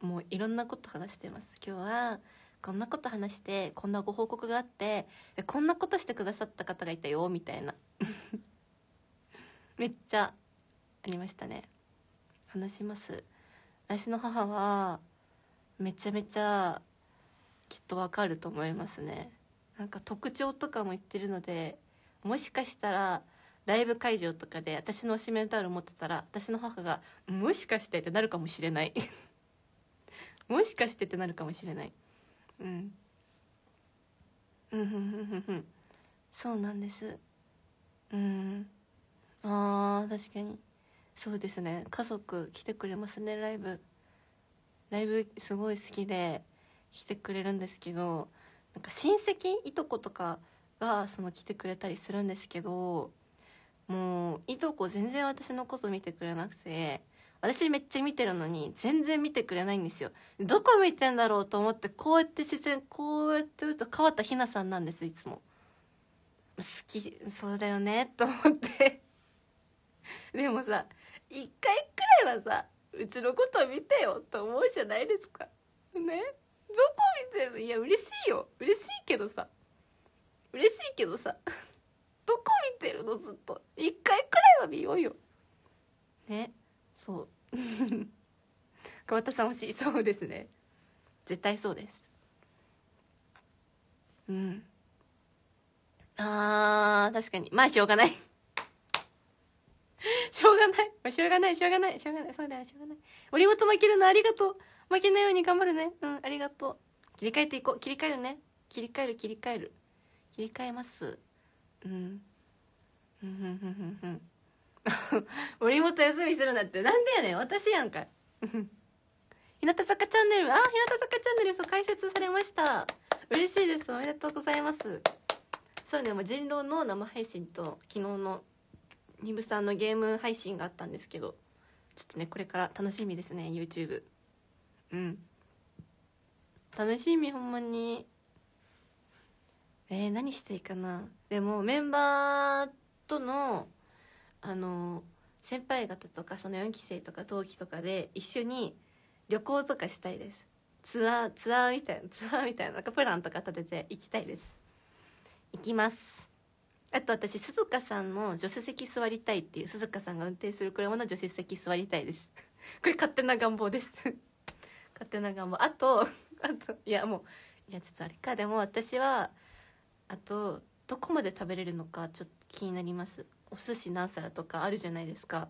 もういろんなこと話してます今日はこんなこと話してこんなご報告があってこんなことしてくださった方がいたよみたいな [LAUGHS] めっちゃありましたね話します私の母はめちゃめちゃきっとわかると思いますねなんか特徴とかも言ってるのでもしかしたらライブ会場とかで私の推しンタル持ってたら私の母が「もしかして」ってなるかもしれないもしかしてってなるかもしれない [LAUGHS] うんうんうんうんうんうんそうなんですうんあー確かにそうですね家族来てくれますねライブライブすごい好きで来てくれるんですけどなんか親戚いとことかがその来てくれたりするんですけどもういとこ全然私のこと見てくれなくて私めっちゃ見てるのに全然見てくれないんですよどこ見てんだろうと思ってこうやって視線こうやってうと川田ひなさんなんですいつも好きそうだよねと思って [LAUGHS] でもさ1回くらいはさうちのこと見てよと思うじゃないですかねどこ見てんのいや嬉しいよ嬉しいけどさ嬉しいけどさ [LAUGHS] どこ見てるのずっと一回くらいは見ようよねそう [LAUGHS] 川田さん欲しいそうですね絶対そうですうんあー確かにまあしょうがない [LAUGHS] しょうがないしょうがないしょうがないしょうがないそうだよしょうがない森本負けるのありがとう負けないように頑張るねうんありがとう切り替えていこう切り替えるね切り替える切り替える切り替えますうんうんうんうんうんん [LAUGHS] 森本休みするなってなんでやねん私やんか [LAUGHS] 日向坂チャンネルあ日向坂チャンネルそう解説されました嬉しいですおめでとうございますそうねも人狼の生配信と昨日のニブさんのゲーム配信があったんですけどちょっとねこれから楽しみですね YouTube うん楽しみほんまにえー、何していいかなでもメンバーとのあの先輩方とかその4期生とか同期とかで一緒に旅行とかしたいですツアーツアーみたいなツアーみたいななんかプランとか立てて行きたいです行きますあと私鈴鹿さんの助手席座りたいっていう鈴鹿さんが運転する車の助手席座りたいです [LAUGHS] これ勝手な願望です勝手なもうあとあといやもういやちょっとあれかでも私はあとどこまで食べれるのかちょっと気になりますお寿司何皿とかあるじゃないですか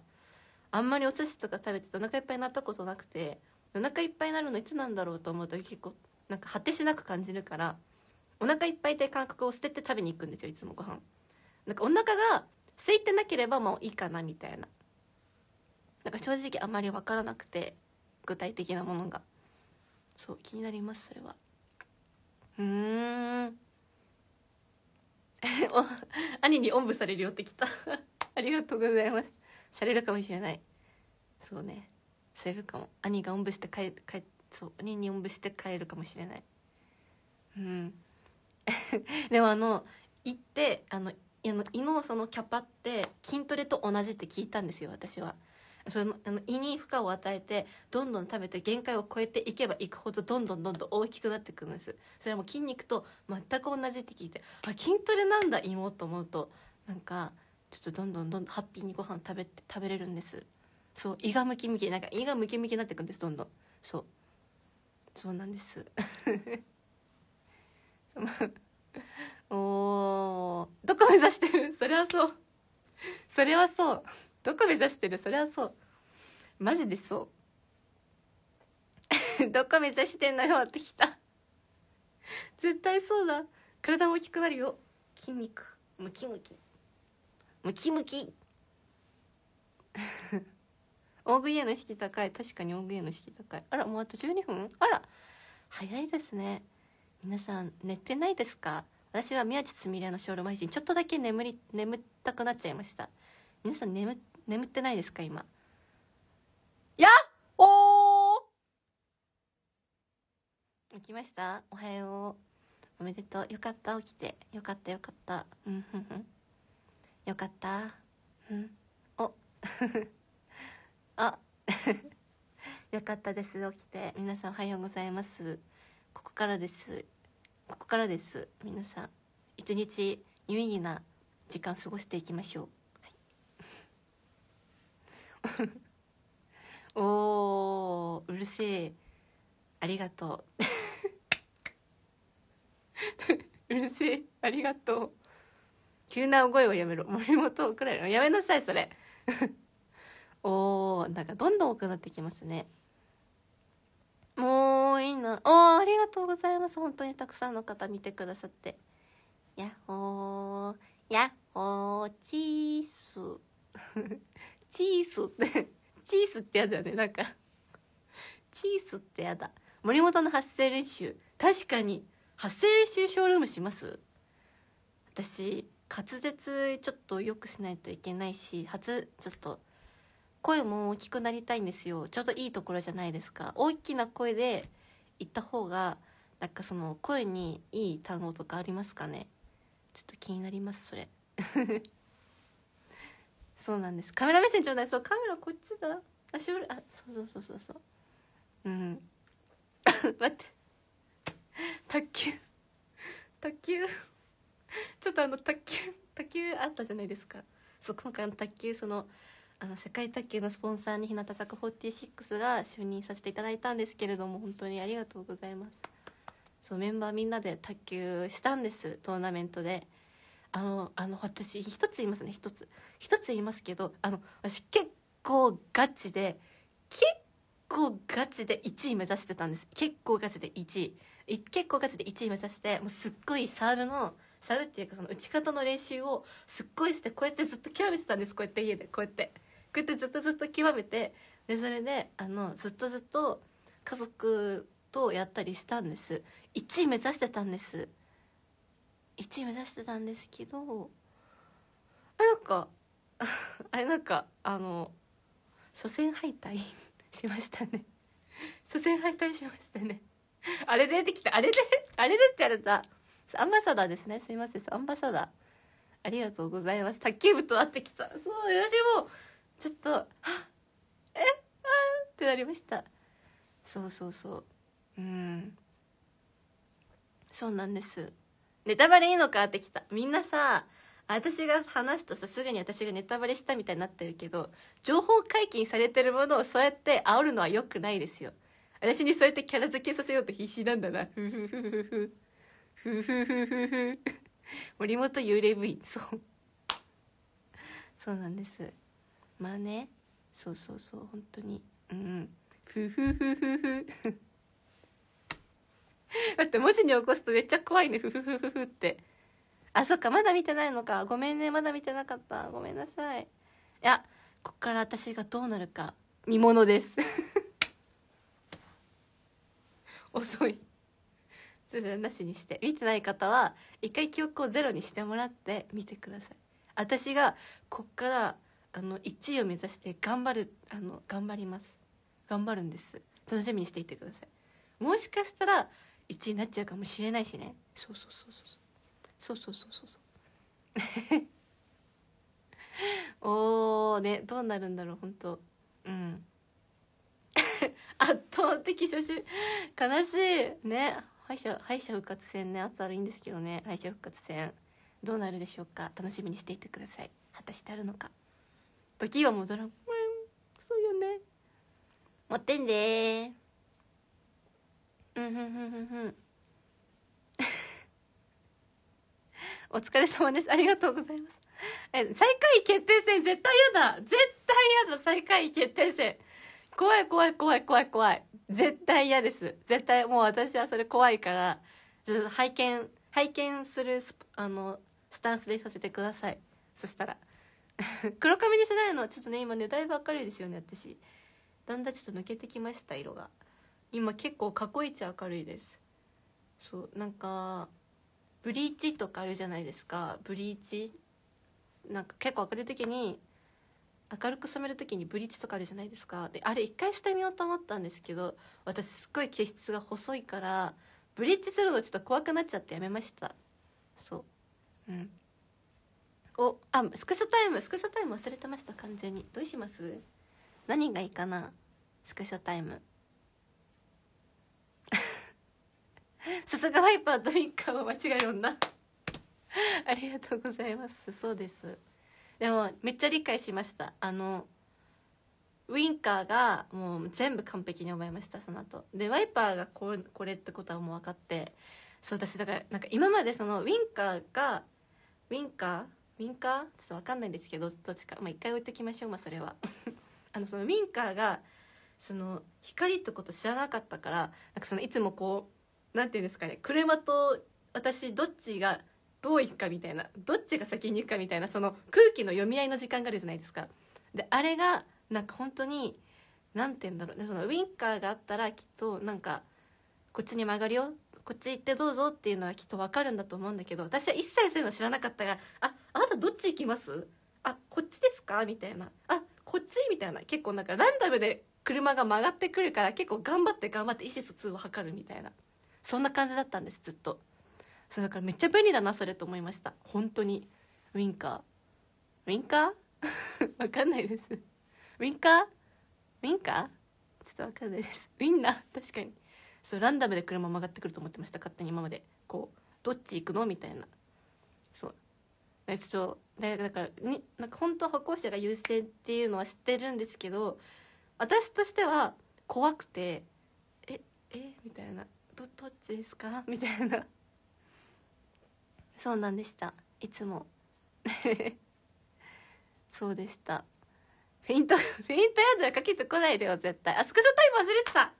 あんまりお寿司とか食べててお腹いっぱいになったことなくてお腹いっぱいになるのいつなんだろうと思うと結構なんか果てしなく感じるからお腹いっぱいって感覚を捨てて食べに行くんですよいつもご飯なんかお腹が空いてなければもういいかなみたいななんか正直あまり分からなくて具体的なものがそう気になりますそれはうん [LAUGHS] 兄におんぶされるよってきた [LAUGHS] ありがとうございますされるかもしれないそうねされるかも兄がおんぶして帰る帰そう兄におんぶして帰るかもしれないうん [LAUGHS] でもあの行ってあの胃のそのキャパって筋トレと同じって聞いたんですよ私はそのあの胃に負荷を与えてどんどん食べて限界を超えていけばいくほどどんどんどんどん大きくなってくるんですそれはもう筋肉と全く同じって聞いてあ筋トレなんだ芋と思うとなんかちょっとどんどんどんどんハッピーにご飯食べて食べれるんですそう胃がムキムキなんか胃がムキムキになってくんですどんどんそうそうなんです [LAUGHS] おーどこ目指してるそれはそうそれはそうどこ目指してるそれはそうマジでそう [LAUGHS] どこ目指してんのよってきた絶対そうだ体も大きくなるよ筋肉ムキムキムキムキ [LAUGHS] 大食いへの意識高い確かに大食いへの意識高いあらもうあと12分あら早いですね皆さん寝てないですか私は宮地すみれのショールマイシンちょっとだけ眠り眠ったくなっちゃいました皆さん眠眠ってないですか今やっおー起きましたおはようおめでとうよかった起きてよかったよかったうんふんふんよかったうんお [LAUGHS] あ [LAUGHS] よかったです起きて皆さんおはようございますここからですここからです皆さん一日有意義な時間過ごしていきましょう [LAUGHS] おーうるせえありがとう [LAUGHS] うるせえありがとう急な声はやめろ森本くらいのやめなさいそれ [LAUGHS] おーなんかどんどん多くなってきますねもういいなおーありがとうございます本当にたくさんの方見てくださってやっほーやっほーチースチースって [LAUGHS] チースってやだよねなんかチースってやだ森本の発声練習確かに発声練習ショールームします私滑舌ちょっと良くしないといけないし初ちょっと声も大きくなりたいんですよちょうどいいところじゃないですか大きな声で言った方がなんかその声にいい単語とかありますかねちょっと気になりますそれ [LAUGHS] そうなんですカメラ目線ちょうだいそうカメラこっちだあしあそうそうそうそうそううん [LAUGHS] 待って卓球卓球ちょっとあの卓球卓球あったじゃないですかそう今回の卓球そのあの世界卓球のスポンサーに日向坂46が就任させていただいたんですけれども本当にありがとうございますそうメンバーみんなで卓球したんですトーナメントであの、あの、私、一つ言いますね、一つ。一つ言いますけど、あの、私結構ガチで、結構ガチで1位目指してたんです。結構ガチで1位。結構ガチで1位目指して、もうすっごいサールの、サールっていうかその打ち方の練習をすっごいして、こうやってずっと極めてたんです。こうやって家で、こうやって。こうやってずっとずっと極めて、で、それで、あの、ずっとずっと家族とやったりしたんです。1位目指してたんです。1位目指してたんですけどあれなんかあれ [LAUGHS] なんかあの [LAUGHS] 初戦敗退しましたね初戦敗退しましたねあれ出てきたあれであれでって言われたアンバサダーですねすいませんアンバサダーありがとうございます卓球部と会ってきたそう私もちょっとあ。っえっってなりましたそうそうそううんそうなんですネタバレいいのかってきた。みんなさ、私が話すとさすぐに私がネタバレしたみたいになってるけど、情報解禁されてるものをそうやって煽るのは良くないですよ。私にそうやってキャラ付けさせようと必死なんだな。ふふふふふ。ふふふふふ。森本幽霊部員。そう。そうなんです。まあね。そうそうそう。本当に。うん。ふふふふふ。[LAUGHS] 待って文字に起こすとめっちゃ怖いねふふふふふってあそっかまだ見てないのかごめんねまだ見てなかったごめんなさいいやこっから私がどうなるか見ものです [LAUGHS] 遅いそれなしにして見てない方は一回記憶をゼロにしてもらって見てください私がこっからあの1位を目指して頑張るあの頑張ります頑張るんです楽しみにしていてくださいもしかしたら1位になっちゃうかもしれないしねそうそうそうそうそうそうそうそうそう [LAUGHS] おーねどうなるんだろう本当うん [LAUGHS] 圧倒的初心悲しいね敗者敗者復活戦ねあったらいいんですけどね敗者復活戦どうなるでしょうか楽しみにしていてください果たしてあるのか時は戻らんそうよね持ってんでうんふんふんふんふん [LAUGHS] お疲れ様ですありがとうございますえ最下位決定戦絶対嫌だ絶対嫌だ最下位決定戦怖い怖い怖い怖い怖い絶対嫌です絶対もう私はそれ怖いからちょっと拝見拝見するあのスタンスでさせてくださいそしたら [LAUGHS] 黒髪にしないのちょっとね今ねだいぶ明るいですよね私だんだんちょっと抜けてきました色が今結構過去一明るいですそうなんかブリーチとかあるじゃないですかブリーチなんか結構明るい時に明るく染める時にブリーチとかあるじゃないですかであれ一回してみようと思ったんですけど私すっごい毛質が細いからブリーチするのちょっと怖くなっちゃってやめましたそううんおあスクショタイムスクショタイム忘れてました完全にどうします何がいいかなスクショタイムさすがワイパーウィンカーは間違い女 [LAUGHS] ありがとうございますそうですでもめっちゃ理解しましたあのウインカーがもう全部完璧に覚えましたその後でワイパーがこれこれってことはもう分かってそう私だからなんか今までそのウインカーがウインカーウィンカーちょっと分かんないんですけどどっちかまあ一回置いときましょうまあそれは [LAUGHS] あのそのウィンカーがその光ってこと知らなかったからなんかそのいつもこう何て言うんですかね車と私どっちがどう行くかみたいなどっちが先に行くかみたいなその空気の読み合いの時間があるじゃないですか。であれがなんか本当に何て言うんだろうねそのウインカーがあったらきっとなんかこっちに曲がるよこっち行ってどうぞっていうのはきっと分かるんだと思うんだけど私は一切そういうの知らなかったから「ああなたどっち行きますあこっちですか?」みたいな「あこっち?」みたいな結構なんかランダムで車が曲がってくるから結構頑張って頑張って意思疎通を図るみたいなそんな感じだったんですずっとそうだからめっちゃ便利だなそれと思いました本当にウィンカーウィンカー [LAUGHS] わかんないですウィンカーウィンカーちょっとわかんないですウィンナー確かにそうランダムで車曲がってくると思ってました勝手に今までこうどっち行くのみたいなそうちょっとでだからになんか本当歩行者が優先っていうのは知ってるんですけど私としては怖くてええみたいなどどっちですか?」みたいなそうなんでしたいつも [LAUGHS] そうでしたフェイントフェイントやだはかけてこないでよ絶対あスクショタイム忘れてた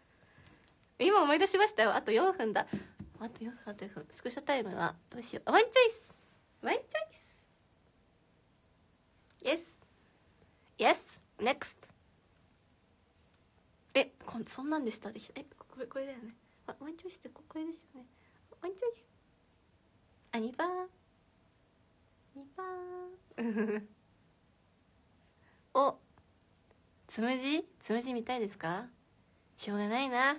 今思い出しましたよあと4分だあと4分あと4分スクショタイムはどうしようワンチョイスワンチョイスイエスイエス Next えこんそんなんでしたえこれこれだよねワワンチョイスってここですよねワンチョイスあ2番2番おつむじつむじ見たいですかしょうがないな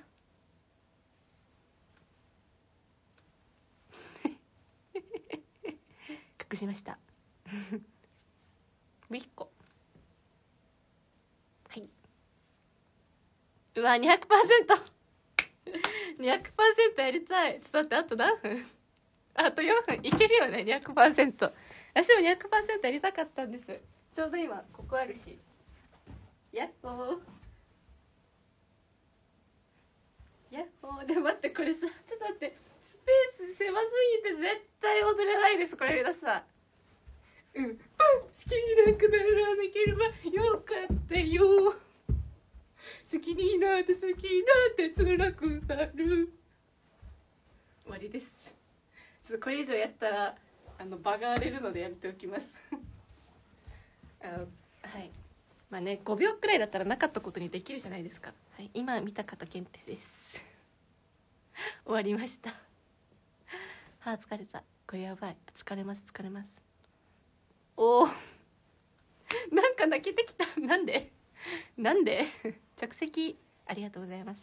[LAUGHS] 隠しました [LAUGHS] もう一個はいうわ200% 200%やりたいちょっと待ってあと何分あと4分いけるよね200%私も200%やりたかったんですちょうど今ここあるしやっほーやっほーで待ってこれさちょっと待ってスペース狭すぎて絶対踊れないですこれ皆さんうん好きになくならなければよかったよ好きになって好きになって辛くなる終わりですちょっとこれ以上やったらあの場が荒れるのでやめておきます [LAUGHS] あのはいまあね5秒くらいだったらなかったことにできるじゃないですか、はい、今見た方限定です [LAUGHS] 終わりましたは [LAUGHS] あ疲れたこれやばい疲れます疲れますおおなんか泣けてきたなんでなんで着席ありがとうございます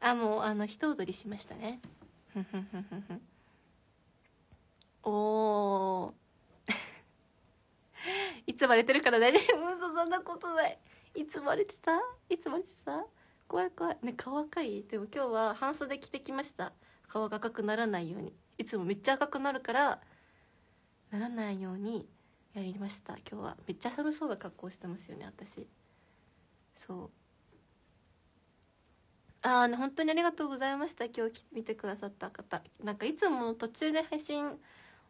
あもうあの一踊りしましたね [LAUGHS] おお [LAUGHS] いつバレてるから大丈夫そそんなことないいつバレてたいつバレてた怖い怖いね顔赤いでも今日は半袖着てきました顔が赤くならないようにいつもめっちゃ赤くなるからならないようにやりました今日はめっちゃ寒そうな格好してますよね私そうああ本当にありがとうございました今日見てくださった方なんかいつも途中で配信終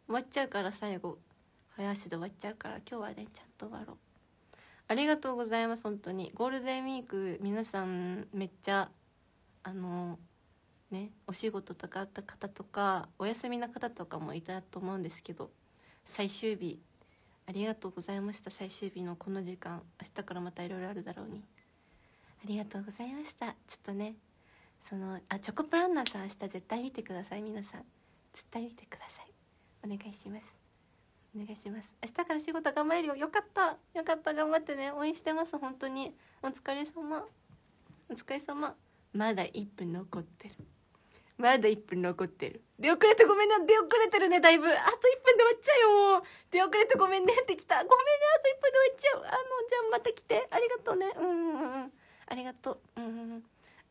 わっちゃうから最後早足で終わっちゃうから今日はねちゃんと終わろうありがとうございます本当にゴールデンウィーク皆さんめっちゃあのねお仕事とかあった方とかお休みの方とかもいたと思うんですけど最終日ありがとうございました最終日のこの時間明日からまたいろいろあるだろうにありがとうございましたちょっとねそのあチョコプランナーさん明日絶対見てください皆さん絶対見てくださいお願いしますお願いします明日から仕事頑張れるよよかったよかった頑張ってね応援してます本当にお疲れ様お疲れ様まだ1分残ってるまだ1分残ってる出遅れてごめんね出遅れてるねだいぶあと1分で終わっちゃうよもう出遅れてごめんねってきたごめんねあと1分で終わっちゃうあのじゃあまた来てありがとうねうんうんうんありがとううんうんうん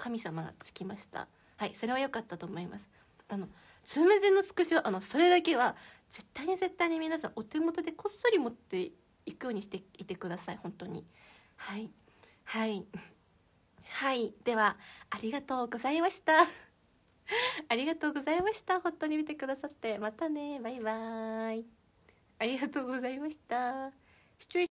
神様がつきましたはいそれは良かったと思いますあのつむじのつくしはあのそれだけは絶対に絶対に皆さんお手元でこっそり持っていくようにしていてください本当にはいはいはいではありがとうございました [LAUGHS] ありがとうございました本当に見てくださってまたねバイバーイありがとうございました